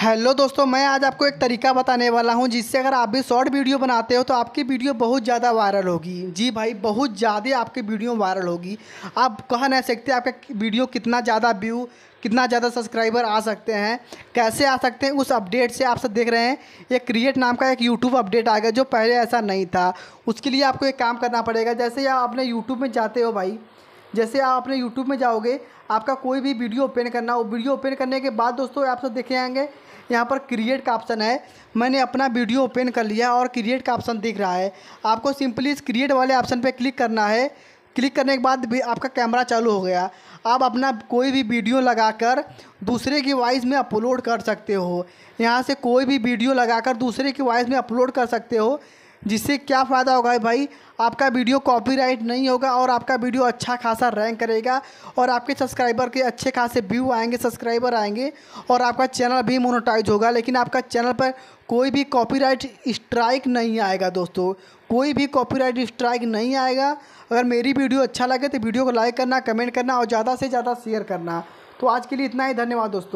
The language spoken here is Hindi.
हेलो दोस्तों मैं आज आपको एक तरीका बताने वाला हूं जिससे अगर आप भी शॉर्ट वीडियो बनाते हो तो आपकी वीडियो बहुत ज़्यादा वायरल होगी जी भाई बहुत ज़्यादा आपकी वीडियो वायरल होगी आप कह नहीं सकते आपका वीडियो कितना ज़्यादा व्यू कितना ज़्यादा सब्सक्राइबर आ सकते हैं कैसे आ सकते हैं उस अपडेट से आप सब देख रहे हैं ये क्रिएट नाम का एक यूट्यूब अपडेट आ गया जो पहले ऐसा नहीं था उसके लिए आपको एक काम करना पड़ेगा जैसे आप अपने यूट्यूब में जाते हो भाई जैसे आप अपने यूट्यूब में जाओगे आपका कोई भी वीडियो ओपन करना हो वीडियो ओपन करने के बाद दोस्तों आप सब देखे आएंगे यहाँ पर क्रिएट का ऑप्शन है मैंने अपना वीडियो ओपन कर लिया और क्रिएट का ऑप्शन दिख रहा है आपको सिंपली इस क्रिएट वाले ऑप्शन पर क्लिक करना है क्लिक करने के बाद भी आपका कैमरा चालू हो गया आप अपना कोई भी वीडियो लगाकर दूसरे की वॉइस में अपलोड कर सकते हो यहाँ से कोई भी वीडियो लगाकर दूसरे की वॉइस में अपलोड कर सकते हो जिससे क्या फ़ायदा होगा भाई आपका वीडियो कॉपीराइट नहीं होगा और आपका वीडियो अच्छा खासा रैंक करेगा और आपके सब्सक्राइबर के अच्छे खासे व्यू आएंगे सब्सक्राइबर आएंगे और आपका चैनल भी मोनोटाइज होगा लेकिन आपका चैनल पर कोई भी कॉपीराइट स्ट्राइक नहीं आएगा दोस्तों कोई भी कॉपीराइट स्ट्राइक नहीं आएगा अगर मेरी वीडियो अच्छा लगे तो वीडियो को लाइक करना कमेंट करना और ज़्यादा से ज़्यादा शेयर करना तो आज के लिए इतना ही धन्यवाद दोस्तों